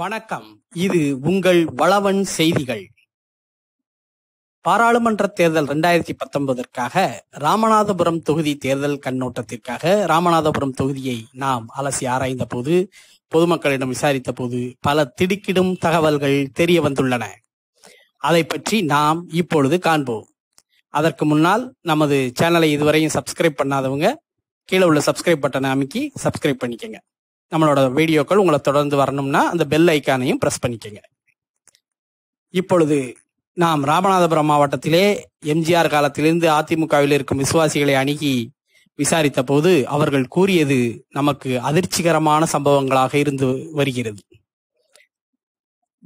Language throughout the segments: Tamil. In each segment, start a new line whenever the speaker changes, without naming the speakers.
வணக்கம் இது உங்கள் வளவன் செய்திகள் பாராளுமன்ற தேர்தல் இரண்டாயிரத்தி பத்தொன்பதற்காக ராமநாதபுரம் தொகுதி தேர்தல் கண்ணோட்டத்திற்காக ராமநாதபுரம் தொகுதியை நாம் அலசி ஆராய்ந்த போது பொதுமக்களிடம் விசாரித்த போது பல திடுக்கிடும் தகவல்கள் தெரிய வந்துள்ளன அதை பற்றி நாம் இப்பொழுது காண்போம் அதற்கு முன்னால் நமது சேனலை இதுவரையும் சப்ஸ்கிரைப் பண்ணாதவங்க கீழே உள்ள சப்ஸ்கிரைப் பட்டனை அமைக்கி சப்ஸ்கிரைப் பண்ணிக்கங்க நம்மளோட வீடியோக்கள் உங்களை தொடர்ந்து வரணும்னா அந்த பெல் ஐக்கானையும் ப்ரெஸ் பண்ணிக்கோங்க இப்பொழுது நாம் ராமநாதபுரம் மாவட்டத்திலே எம்ஜிஆர் காலத்திலிருந்து அதிமுகவில் இருக்கும் விசுவாசிகளை அணுகி விசாரித்த போது அவர்கள் கூறியது நமக்கு அதிர்ச்சிகரமான சம்பவங்களாக இருந்து வருகிறது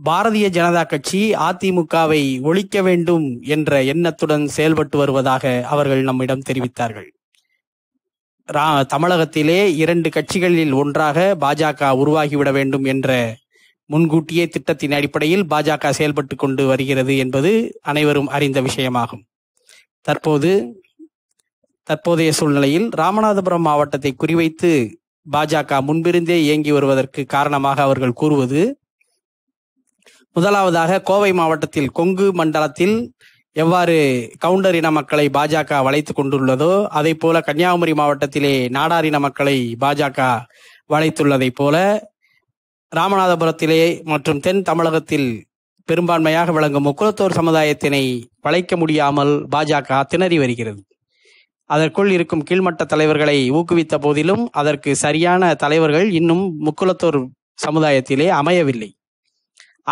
பாரதிய ஜனதா கட்சி அதிமுகவை ஒழிக்க வேண்டும் என்ற எண்ணத்துடன் செயல்பட்டு வருவதாக அவர்கள் நம்மிடம் தெரிவித்தார்கள் தமிழகத்திலே இரண்டு கட்சிகளில் ஒன்றாக பாஜக உருவாகிவிட வேண்டும் என்ற முன்கூட்டியே திட்டத்தின் அடிப்படையில் பாஜக செயல்பட்டு கொண்டு வருகிறது என்பது அனைவரும் அறிந்த விஷயமாகும் தற்போது தற்போதைய சூழ்நிலையில் ராமநாதபுரம் மாவட்டத்தை குறிவைத்து பாஜக முன்பிருந்தே இயங்கி வருவதற்கு காரணமாக அவர்கள் கூறுவது முதலாவதாக கோவை மாவட்டத்தில் கொங்கு மண்டலத்தில் எவ்வாறு கவுண்டர் இன மக்களை பாஜக வளைத்து கொண்டுள்ளதோ அதை போல கன்னியாகுமரி மாவட்டத்திலே நாடார் இன மக்களை பாஜக வளைத்துள்ளதைப் போல ராமநாதபுரத்திலே மற்றும் தென் தமிழகத்தில் பெரும்பான்மையாக விளங்கும் முக்குலத்தோர் சமுதாயத்தினை வளைக்க முடியாமல் பாஜக திணறி வருகிறது அதற்குள் இருக்கும் கீழ்மட்ட தலைவர்களை ஊக்குவித்த போதிலும் அதற்கு சரியான தலைவர்கள் இன்னும் முக்குலத்தோர் சமுதாயத்திலே அமையவில்லை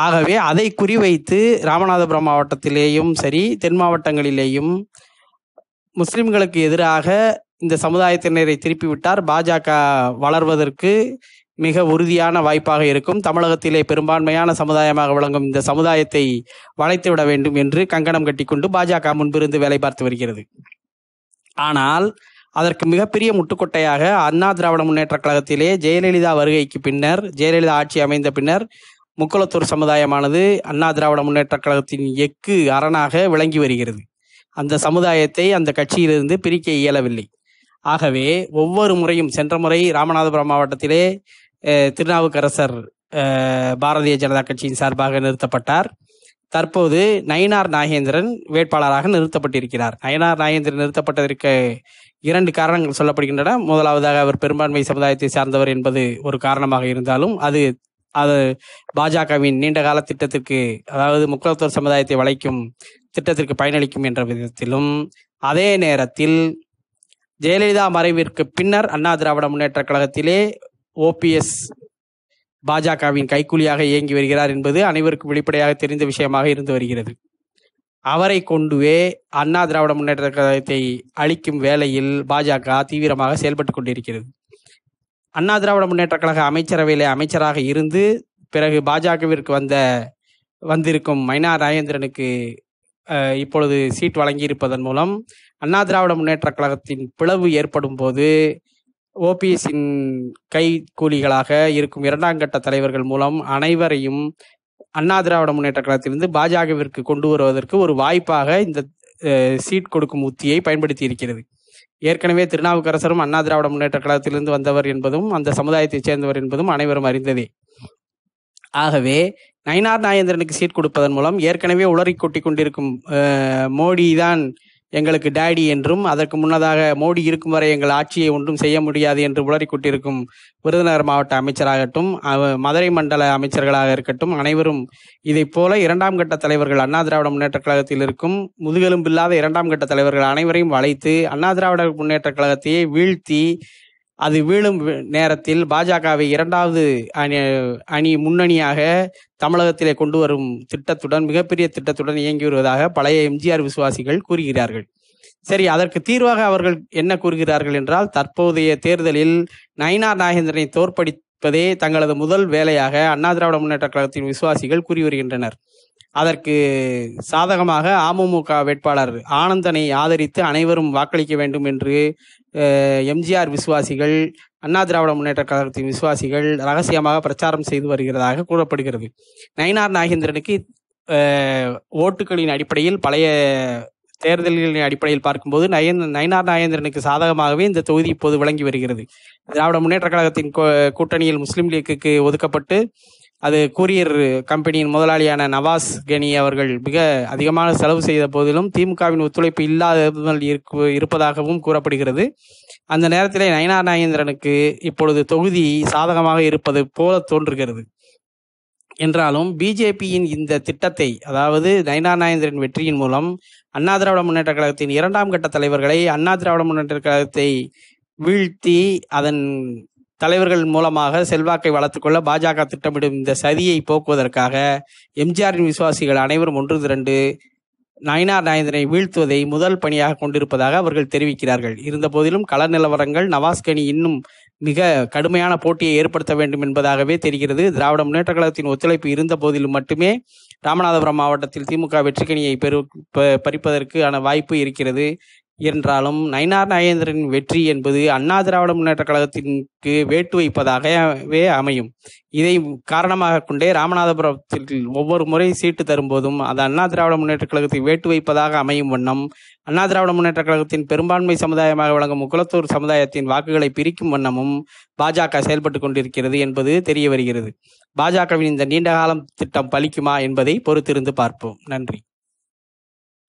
ஆகவே அதை குறிவைத்து ராமநாதபுரம் மாவட்டத்திலேயும் சரி தென் மாவட்டங்களிலேயும் முஸ்லிம்களுக்கு எதிராக இந்த சமுதாயத்தினரை திருப்பிவிட்டார் பாஜக வளர்வதற்கு மிக உறுதியான வாய்ப்பாக இருக்கும் தமிழகத்திலே பெரும்பான்மையான சமுதாயமாக விளங்கும் இந்த சமுதாயத்தை வளைத்து விட வேண்டும் என்று கங்கணம் கட்டிக்கொண்டு பாஜக முன்பிருந்து வேலை பார்த்து வருகிறது ஆனால் அதற்கு மிகப்பெரிய முட்டுக்கொட்டையாக அண்ணா திராவிட முன்னேற்ற கழகத்திலே ஜெயலலிதா வருகைக்கு பின்னர் ஜெயலலிதா ஆட்சி அமைந்த பின்னர் முக்குளத்தூர் சமுதாயமானது அண்ணா திராவிட முன்னேற்ற கழகத்தின் எக்கு அரணாக விளங்கி வருகிறது அந்த சமுதாயத்தை அந்த கட்சியிலிருந்து பிரிக்க இயலவில்லை ஆகவே ஒவ்வொரு முறையும் சென்ற முறை ராமநாதபுரம் மாவட்டத்திலே திருநாவுக்கரசர் பாரதிய ஜனதா கட்சியின் சார்பாக நிறுத்தப்பட்டார் தற்போது நயினார் நாகேந்திரன் வேட்பாளராக நிறுத்தப்பட்டிருக்கிறார் நயினார் நாகேந்திரன் நிறுத்தப்பட்டதற்கு இரண்டு காரணங்கள் சொல்லப்படுகின்றன முதலாவதாக அவர் பெரும்பான்மை சமுதாயத்தை சார்ந்தவர் என்பது ஒரு காரணமாக இருந்தாலும் அது அது பாஜகவின் நீண்ட கால திட்டத்திற்கு அதாவது முக்கியத்துவ சமுதாயத்தை வளைக்கும் திட்டத்திற்கு பயனளிக்கும் என்ற விதத்திலும் அதே நேரத்தில் ஜெயலலிதா மறைவிற்கு பின்னர் அண்ணா திராவிட முன்னேற்ற கழகத்திலே ஓபிஎஸ் பாஜகவின் கைக்கூலியாக இயங்கி வருகிறார் என்பது அனைவருக்கும் வெளிப்படையாக தெரிந்த விஷயமாக இருந்து வருகிறது அவரை கொண்டுவே அண்ணா திராவிட முன்னேற்ற கழகத்தை அளிக்கும் வேலையில் பாஜக தீவிரமாக செயல்பட்டு கொண்டிருக்கிறது அண்ணா திராவிட முன்னேற்ற கழக அமைச்சரவையில் அமைச்சராக இருந்து பிறகு பாஜகவிற்கு வந்த வந்திருக்கும் மைனா ராஜேந்திரனுக்கு இப்பொழுது சீட் வழங்கியிருப்பதன் மூலம் அண்ணா திராவிட முன்னேற்ற கழகத்தின் பிளவு ஏற்படும் போது ஓபிஎஸின் கை கூலிகளாக இருக்கும் இரண்டாம் கட்ட தலைவர்கள் மூலம் அனைவரையும் அண்ணா திராவிட முன்னேற்ற கழகத்திலிருந்து பாஜகவிற்கு கொண்டு வருவதற்கு ஒரு வாய்ப்பாக இந்த சீட் கொடுக்கும் உத்தியை பயன்படுத்தி இருக்கிறது ஏற்கனவே திருநாவுக்கரசரும் அண்ணா திராவிட முன்னேற்ற கழகத்திலிருந்து வந்தவர் என்பதும் அந்த சமுதாயத்தைச் சேர்ந்தவர் என்பதும் அனைவரும் அறிந்ததே ஆகவே நயினார் நாயந்திரனுக்கு சீட் கொடுப்பதன் மூலம் ஏற்கனவே உளறி கொட்டி கொண்டிருக்கும் மோடி தான் எங்களுக்கு டேடி என்றும் அதற்கு முன்னதாக மோடி இருக்கும் வரை எங்கள் ஆட்சியை ஒன்றும் செய்ய முடியாது என்று உளறிக்கொண்டிருக்கும் விருதுநகர் மாவட்ட அமைச்சராகட்டும் மதுரை மண்டல அமைச்சர்களாக இருக்கட்டும் அனைவரும் இதைப் போல இரண்டாம் கட்ட தலைவர்கள் அண்ணா திராவிட முன்னேற்ற கழகத்தில் இருக்கும் முதுகெலும்பில்லாத இரண்டாம் கட்ட தலைவர்கள் அனைவரையும் வளைத்து அண்ணா திராவிட முன்னேற்ற கழகத்தையே வீழ்த்தி அது வீழும் நேரத்தில் பாஜகவை இரண்டாவது அணி அணி முன்னணியாக தமிழகத்திலே கொண்டு வரும் திட்டத்துடன் மிகப்பெரிய திட்டத்துடன் இயங்கி வருவதாக பழைய எம்ஜிஆர் விசுவாசிகள் கூறுகிறார்கள் சரி அதற்கு தீர்வாக அவர்கள் என்ன கூறுகிறார்கள் என்றால் தற்போதைய தேர்தலில் நயினார் நாகேந்திரனை தோற்படிப்பதே தங்களது முதல் வேலையாக அண்ணா திராவிட முன்னேற்ற கழகத்தின் விசுவாசிகள் கூறி வருகின்றனர் அதற்கு சாதகமாக அமமுக வேட்பாளர் ஆனந்தனை ஆதரித்து அனைவரும் வாக்களிக்க வேண்டும் என்று எம்ஜிஆர் விசுவாசிகள் அண்ணா திராவிட முன்னேற்ற கழகத்தின் விசுவாசிகள் ரகசியமாக பிரச்சாரம் செய்து வருகிறதாக கூறப்படுகிறது நயினார் நாகேந்திரனுக்கு ஓட்டுகளின் அடிப்படையில் பழைய தேர்தல்களின் அடிப்படையில் பார்க்கும்போது நயன் நயனார் நாகேந்திரனுக்கு சாதகமாகவே இந்த தொகுதி இப்போது விளங்கி வருகிறது திராவிட முன்னேற்ற கழகத்தின் கூட்டணியில் முஸ்லீம் லீக்குக்கு ஒதுக்கப்பட்டு அது கூரியர் கம்பெனியின் முதலாளியான நவாஸ் கனி அவர்கள் மிக அதிகமான செலவு செய்த போதிலும் திமுகவின் ஒத்துழைப்பு இல்லாத இருப்பதாகவும் கூறப்படுகிறது அந்த நேரத்திலே நயனா நாகேந்திரனுக்கு இப்பொழுது தொகுதி சாதகமாக இருப்பது போல தோன்றுகிறது என்றாலும் பிஜேபியின் இந்த திட்டத்தை அதாவது நயனா நாயந்திரன் வெற்றியின் மூலம் அண்ணா திராவிட முன்னேற்ற கழகத்தின் இரண்டாம் கட்ட தலைவர்களை அண்ணா திராவிட முன்னேற்ற கழகத்தை வீழ்த்தி அதன் தலைவர்கள் மூலமாக செல்வாக்கை வளர்த்துக்கொள்ள பாஜக திட்டமிடும் இந்த சதியை போக்குவதற்காக எம்ஜிஆரின் விசுவாசிகள் அனைவரும் ஒன்று திரண்டு நயினார் நாயந்தனை வீழ்த்துவதை முதல் பணியாக கொண்டிருப்பதாக அவர்கள் தெரிவிக்கிறார்கள் இருந்த போதிலும் கள நிலவரங்கள் நவாஸ்கனி இன்னும் மிக கடுமையான போட்டியை ஏற்படுத்த வேண்டும் என்பதாகவே தெரிகிறது திராவிட முன்னேற்ற கழகத்தின் ஒத்துழைப்பு இருந்த போதிலும் மட்டுமே ராமநாதபுரம் மாவட்டத்தில் திமுக வெற்றிக்கணியை பெரு பறிப்பதற்கான வாய்ப்பு இருக்கிறது என்றாலும் நயினார் நாகேந்திரனின் வெற்றி என்பது அண்ணா திராவிட முன்னேற்ற கழகத்திற்கு வேட்டு வைப்பதாகவே அமையும் இதை காரணமாக கொண்டே ராமநாதபுரத்தில் ஒவ்வொரு முறை சீட்டு தரும்போதும் அது அண்ணா திராவிட முன்னேற்ற கழகத்தை வேட்டு வைப்பதாக அமையும் வண்ணம் அண்ணா திராவிட முன்னேற்ற கழகத்தின் பெரும்பான்மை சமுதாயமாக வழங்கும் குலத்தூர் சமுதாயத்தின் வாக்குகளை பிரிக்கும் வண்ணமும் பாஜக செயல்பட்டு கொண்டிருக்கிறது என்பது தெரிய வருகிறது பாஜகவின் இந்த நீண்டகாலம் திட்டம் பலிக்குமா என்பதை பொறுத்திருந்து பார்ப்போம் நன்றி